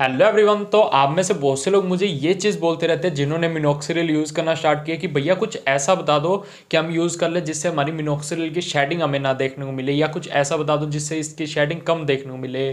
hello everyone तो आप में से बहुत से लोग मुझे ये चीज़ बोलते रहते हैं जिन्होंने मिनोक्सिल यूज़ करना स्टार्ट किया कि भैया कुछ ऐसा बता दो कि हम यूज़ कर ले जिससे हमारी मिनोक्सिल की शेडिंग हमें ना देखने को मिले या कुछ ऐसा बता दो जिससे इसकी शेडिंग कम देखने को मिले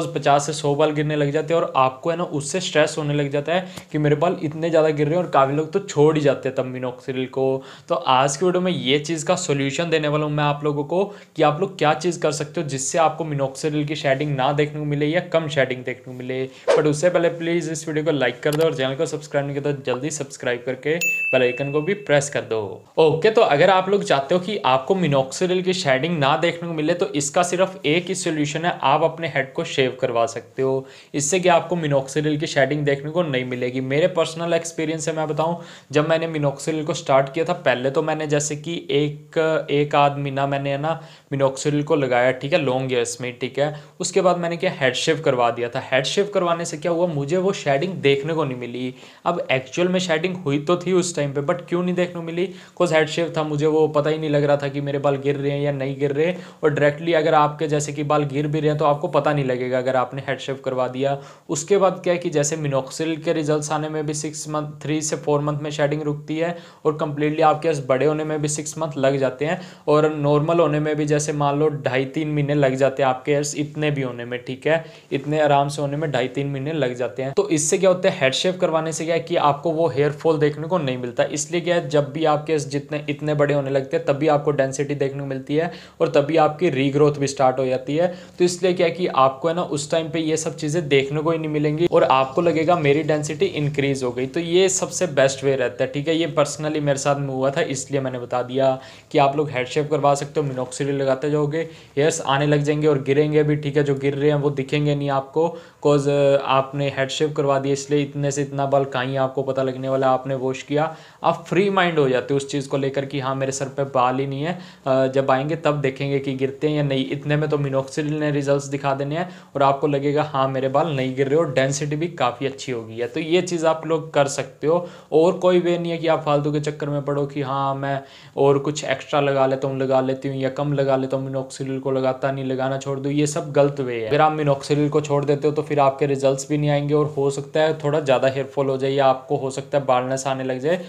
उस पचास से सौ बाल गिरने लग जाते हैं और आपको है ना उससे स्ट्रेस होने लग जाता है कि मेरे बाल इतने ज़्यादा गिर रहे हैं और काफ़ी लोग तो छोड़ ही जाते हैं तब मिनोक्सिल को तो आज की वीडियो में ये चीज़ का सोल्यूशन देने वाला हूँ मैं आप लोगों को कि आप लोग क्या चीज़ कर सकते हो जिससे आपको मिनोक्सिल की शेडिंग ना देखने को मिले या कम शेडिंग देखने को मिले बट उससे पहले प्लीज़ इस वीडियो को लाइक कर दो और चैनल को सब्सक्राइब नहीं किया तो जल्दी सब्सक्राइब करके बेल आइकन को भी प्रेस कर दो ओके तो अगर आप लोग चाहते हो कि आपको मिनोक्सिडिल की शेडिंग ना देखने को मिले तो इसका सिर्फ एक ही सोल्यूशन है आप अपने हेड को शेव करवा सकते हो इससे कि आपको मिनोक्सिडिल की शेडिंग देखने को नहीं मिलेगी मेरे पर्सनल एक्सपीरियंस से मैं बताऊँ जब मैंने मिनोक्सिडिल को स्टार्ट किया था पहले तो मैंने जैसे कि एक एक आध महीना मैंने है ना मिनोक्सिडिल को लगाया ठीक है लॉन्ग ईयर्स में ठीक है उसके बाद मैंने क्या हेड शेव करवा दिया था हेड शेव करवाने से क्या हुआ मुझे वो शेडिंग देखने को नहीं मिली अब एक्चुअल में शेडिंग हुई तो थी उस टाइम पे बट क्यों नहीं देखने को मिली कोज हेड शेव था मुझे वो पता ही नहीं लग रहा था कि मेरे बाल गिर रहे हैं या नहीं गिर रहे और डायरेक्टली अगर आपके जैसे कि बाल गिर भी रहे हैं तो आपको पता नहीं लगेगा अगर आपने हेड शेव करवा दिया उसके बाद क्या है कि जैसे मिनोक्सिल के रिजल्ट आने में भी सिक्स मंथ थ्री से फोर मंथ में शेडिंग रुकती है और कंप्लीटली आपके बड़े होने में भी सिक्स मंथ लग जाते हैं और नॉर्मल होने में भी जैसे मान लो ढाई तीन महीने लग जाते हैं आपके इतने भी होने में ठीक है इतने आराम से होने में ढाई तीन महीने लग जाते हैं तो इससे क्या होता है हेड शेव करवाने से क्या है कि आपको वो हेयर फॉल देखने को नहीं मिलता इसलिए क्या है जब भी आपके जितने इतने बड़े होने लगते हैं तभी आपको डेंसिटी देखने को मिलती है और तभी आपकी रीग्रोथ भी स्टार्ट हो जाती है तो इसलिए क्या है कि आपको है ना उस टाइम पर यह सब चीज़ें देखने को ही नहीं मिलेंगी और आपको लगेगा मेरी डेंसिटी इंक्रीज हो गई तो ये सबसे बेस्ट वे रहता है ठीक है ये पर्सनली मेरे साथ में हुआ था इसलिए मैंने बता दिया कि आप लोग हेड शेव करवा सकते हो मिनोक्सिडिल लगाते जाओगे हेयर्स आने लग जाएंगे और गिरेंगे भी ठीक है जो गिर रहे हैं वो दिखेंगे नहीं आपको बिकॉज आपने हेड शेव करवा दिया इसलिए इतने से इतना बल कहीं आपको पता लगने वाला आपने वॉश किया आप फ्री माइंड हो जाते हो उस चीज़ को लेकर कि हाँ मेरे सर पे बाल ही नहीं है जब आएंगे तब देखेंगे कि गिरते हैं या नहीं इतने में तो मिनोक्सिल ने रिजल्ट दिखा देने हैं और आपको लगेगा हाँ मेरे बाल नहीं गिर रहे और डेंसिटी भी काफ़ी अच्छी होगी है तो ये चीज़ आप लोग कर सकते हो और कोई वे नहीं है कि आप फालतू के चक्कर में पड़ो कि हाँ मैं और कुछ एक्स्ट्रा लगा लेता हूँ लगा लेती हूँ या कम लगा लेता हूँ मिनोक्सिल को लगाता नहीं लगाना छोड़ दो ये सब गलत वे है अगर आप मिनोक्सिल को छोड़ देते हो तो फिर आपके रिजल्ट रिजल्ट्स भी नहीं आएंगे और हो सकता है थोड़ा ज़्यादा हेयर फॉल हो जाए या आपको हो सकता है बालनेस आने लग जाए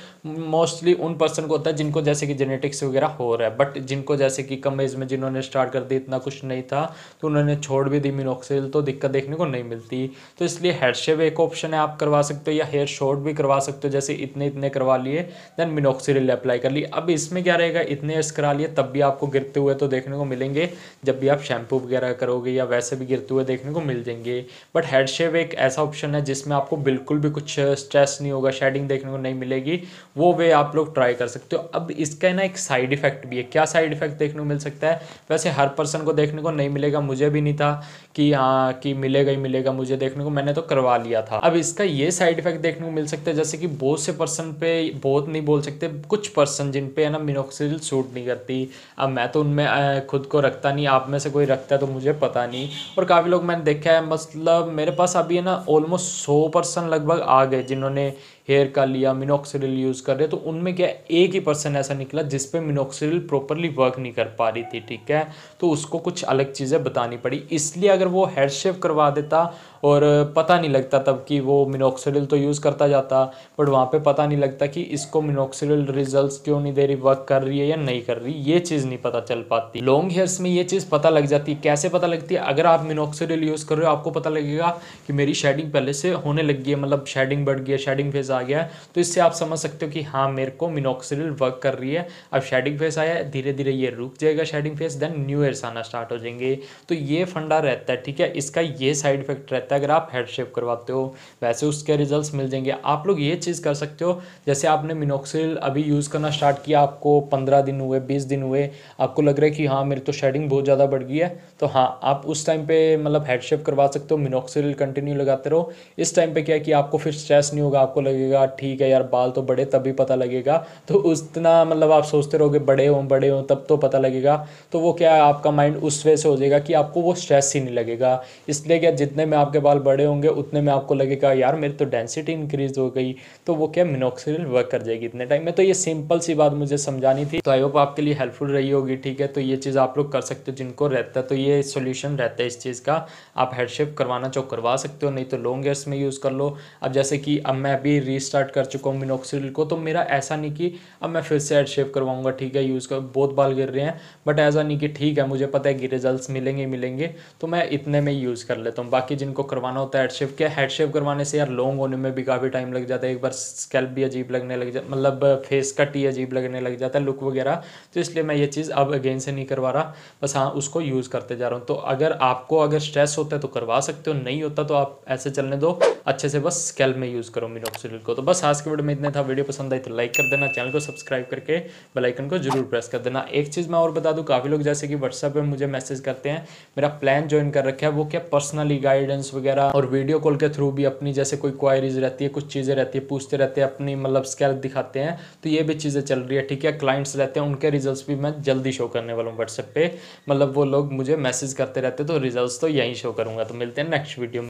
मोस्टली उन पर्सन को होता है जिनको जैसे कि जेनेटिक्स वगैरह हो रहा है बट जिनको जैसे कि कम एज में जिन्होंने स्टार्ट कर दी इतना कुछ नहीं था तो उन्होंने छोड़ भी दी मिनोक्सिल तो दिक्कत देखने को नहीं मिलती तो इसलिए हेयर शेव एक ऑप्शन है आप करवा सकते हो या हेयर शॉर्ट भी करवा सकते हो जैसे इतने इतने करवा लिए देन मिनोक्सिल अप्लाई कर लिए अब इसमें क्या रहेगा इतने ईयर्स करा लिए तब भी आपको गिरते हुए तो देखने को मिलेंगे जब भी आप शैम्पू वगैरह करोगे या वैसे भी गिरते हुए देखने को मिल जाएंगे बट हेड शेव एक ऐसा ऑप्शन है जिसमें आपको बिल्कुल भी कुछ स्ट्रेस नहीं होगा शेडिंग देखने को नहीं मिलेगी वो वे आप लोग ट्राई कर सकते हो अब इसका ना एक साइड इफेक्ट भी है क्या साइड इफेक्ट देखने को मिल सकता है वैसे हर पर्सन को देखने को नहीं मिलेगा मुझे भी नहीं था कि हाँ कि मिलेगा ही मिलेगा मुझे देखने को मैंने तो करवा लिया था अब इसका ये साइड इफेक्ट देखने को मिल सकता है जैसे कि बहुत से पर्सन पे बहुत नहीं बोल सकते कुछ पर्सन जिन पे है ना मिनोक्सिल सूट नहीं करती अब मैं तो उनमें खुद को रखता नहीं आप में से कोई रखता है तो मुझे पता नहीं और काफ़ी लोग मैंने देखा है मतलब मेरे पास अभी है ना ऑलमोस्ट सौ पर्सन लगभग आ गए जिन्होंने हेयर का लिया मिनोक्सिडिल यूज़ कर रहे तो उनमें क्या एक ही पर्सन ऐसा निकला जिस पर मिनोक्सिडिल प्रॉपरली वर्क नहीं कर पा रही थी ठीक है तो उसको कुछ अलग चीज़ें बतानी पड़ी इसलिए अगर वो हेयर शेव करवा देता और पता नहीं लगता तब कि वो मिनोक्सिडिल तो यूज़ करता जाता बट वहाँ पे पता नहीं लगता कि इसको मिनोक्सिडिल रिजल्ट्स क्यों नहीं दे रही वर्क कर रही है या नहीं कर रही ये चीज़ नहीं पता चल पाती लॉन्ग हेयर्स में ये चीज़ पता लग जाती है कैसे पता लगती है अगर आप मिनोक्सिडिल यूज़ कर रहे हो आपको पता लगेगा कि मेरी शेडिंग पहले से होने लग गई है मतलब शेडिंग बढ़ गई है शेडिंग फेज आ गया तो इससे आप समझ सकते हो कि हाँ मेरे को मिनोक्सिडिल वर्क कर रही है अब शेडिंग फेस आया धीरे धीरे ये रुक जाएगा shedding phase then new hairs आना स्टार्ट हो जाएंगे तो ये फंडा रहता है ठीक है इसका ये साइड इफेक्ट रहता है अगर आप हेड शेप करवाते हो वैसे उसके रिजल्ट मिल जाएंगे आप लोग ये चीज़ कर सकते हो जैसे आपने मिनोक्सिल अभी यूज़ करना स्टार्ट किया आपको पंद्रह दिन हुए बीस दिन हुए आपको लग रहा है कि हाँ मेरे तो शेडिंग बहुत ज़्यादा बढ़ गई है तो हाँ आप उस टाइम पे मतलब हेड शेप करवा सकते हो मिनोक्सिल कंटिन्यू लगाते रहो इस टाइम पे क्या कि आपको फिर स्ट्रेस नहीं होगा आपको लगेगा लगेगा ठीक है यार बाल तो बड़े तभी पता लगेगा तो उतना मतलब आप सोचते रहोगे बड़े हों बड़े हों तब तो पता लगेगा तो वो क्या है आपका माइंड उस वजह से हो जाएगा कि आपको वो स्ट्रेस ही नहीं लगेगा इसलिए क्या जितने में आपके बाल बड़े होंगे उतने में आपको लगेगा यार मेरे तो डेंसिटी इंक्रीज हो गई तो वो क्या मिनोक्सिल वर्क कर जाएगी इतने टाइम में तो ये सिंपल सी बात मुझे समझानी थी तो आई होप आपके लिए हेल्पफुल रही होगी ठीक है तो ये चीज़ आप लोग कर सकते हो जिनको रहता है तो ये सोल्यूशन रहता है इस चीज़ का आप हेडशेप करवाना चाहो करवा सकते हो नहीं तो लॉन्ग एयर्स में यूज़ कर लो अब जैसे कि अब मैं अभी रीस्टार्ट कर चुका हूँ मिनोक्सिल को तो मेरा ऐसा नहीं कि अब मैं फिर से हेड शेव करवाऊंगा ठीक है यूज़ कर बहुत बाल गिर रहे हैं बट ऐसा नहीं कि ठीक है मुझे पता है कि रिजल्ट मिलेंगे मिलेंगे तो मैं इतने में यूज़ कर लेता हूँ बाकी जिनको करवाना होता है हेड शेव क्या हेड शेव करवाने से यार लॉन्ग होने में भी काफ़ी टाइम लग जाता है एक बार स्कैल्प भी अजीब लगने लग जा मतलब फेस कट ही अजीब लगने लग जाता है लुक वगैरह तो इसलिए मैं ये चीज़ अब अगेन से नहीं करवा रहा बस हाँ उसको यूज़ करते जा रहा हूँ तो अगर आपको अगर स्ट्रेस होता है तो करवा सकते हो नहीं होता तो आप ऐसे चलने दो अच्छे से बस स्कैल्प में यूज़ करो मिनोक्सिल चैनल को तो बस आज के वीडियो में इतना था वीडियो पसंद आई तो लाइक कर देना चैनल को सब्सक्राइब करके बेलाइकन को जरूर प्रेस कर देना एक चीज़ मैं और बता दूँ काफ़ी लोग जैसे कि व्हाट्सएप पर मुझे मैसेज करते हैं मेरा प्लान ज्वाइन कर रखा है वो क्या पर्सनली गाइडेंस वगैरह और वीडियो कॉल के थ्रू भी अपनी जैसे कोई क्वायरीज रहती है कुछ चीज़ें रहती है पूछते रहते हैं अपनी मतलब स्केल दिखाते हैं तो ये भी चीज़ें चल रही है ठीक है क्लाइंट्स रहते हैं उनके रिजल्ट भी मैं जल्दी शो करने वाला हूँ व्हाट्सएप पे मतलब वो लोग मुझे मैसेज करते रहते तो रिजल्ट तो यहीं शो करूँगा तो मिलते हैं नेक्स्ट वीडियो